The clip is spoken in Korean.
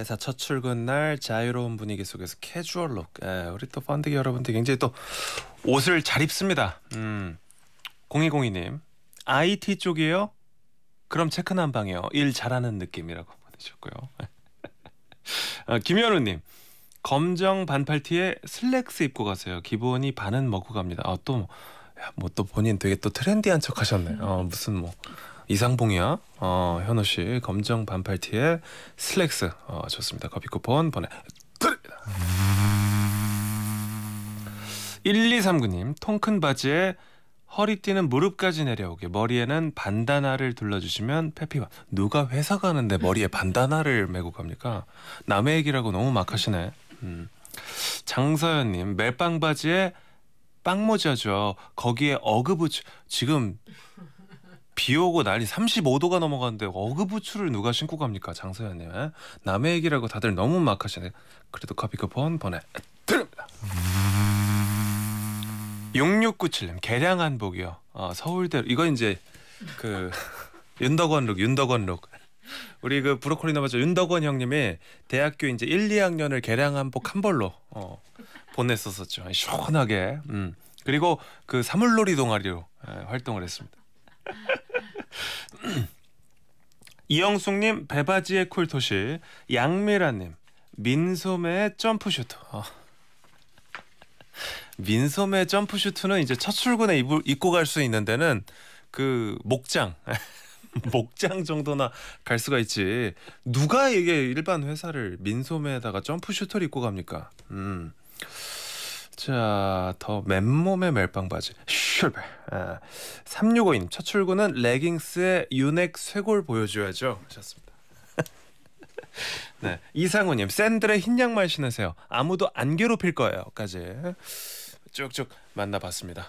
회사 첫 출근 날 자유로운 분위기 속에서 캐주얼 룩. 예, 우리 또 펀드기 여러분들 굉장히 또 옷을 잘 입습니다. 음. 0202님. IT 쪽이에요? 그럼 체크난 방이요. 일 잘하는 느낌이라고 보내셨고요. 아, 김현우님. 검정 반팔티에 슬랙스 입고 가세요. 기본이 반은 먹고 갑니다. 아, 또 뭐또 뭐 뭐또 본인 되게 또 트렌디한 척 하셨네요. 어, 무슨 뭐 이상봉이야. 어, 현우 씨 검정 반팔 티에 슬랙스 어, 좋습니다. 커피 쿠폰 보내 1239님 통큰 바지에 허리띠는 무릎까지 내려오게 머리에는 반다나를 둘러주시면 페피와 누가 회사 가는데 머리에 반다나를 메고 갑니까? 남의 얘기라고 너무 막 하시네. 음. 장서연님 멜빵 바지에 빵모자죠. 거기에 어그부츠 지금 비 오고 난리 35도가 넘어가는데 어그부츠를 누가 신고 갑니까? 장서연님. 남의 얘기라고 다들 너무 막 하시네. 그래도 커피 쿠폰 보내 드립니다. 6697님 개량 한복이요. 아, 어, 서울대 이거 이제 그 윤덕원룩 윤덕원룩 우리 그 브로콜리 넘어죠 윤덕원 형님이 대학교 이제 1, 2학년을 개량 한복 한 벌로 어, 보냈었었죠. 시원하게. 음. 그리고 그 사물놀이 동아리로 예, 활동을 했습니다. 이영숙님 배바지의 쿨토시 양미라님 민소매의 점프슈트 어. 민소매 점프슈트는 이제 첫 출근에 입을, 입고 갈 수 있는 데는 그 목장 목장 정도나 갈 수가 있지 누가 이게 일반 회사를 민소매에다가 점프슈트를 입고 갑니까 음 자, 더 맨몸의 멜빵 바지. 슈발. 아, 365님, 첫 출근은 레깅스에 유넥 쇄골 보여줘야죠. 하셨습니다. 네, 이상우님, 샌들의 흰 양말 신으세요. 아무도 안 괴롭힐 거예요.까지 쭉쭉 만나봤습니다.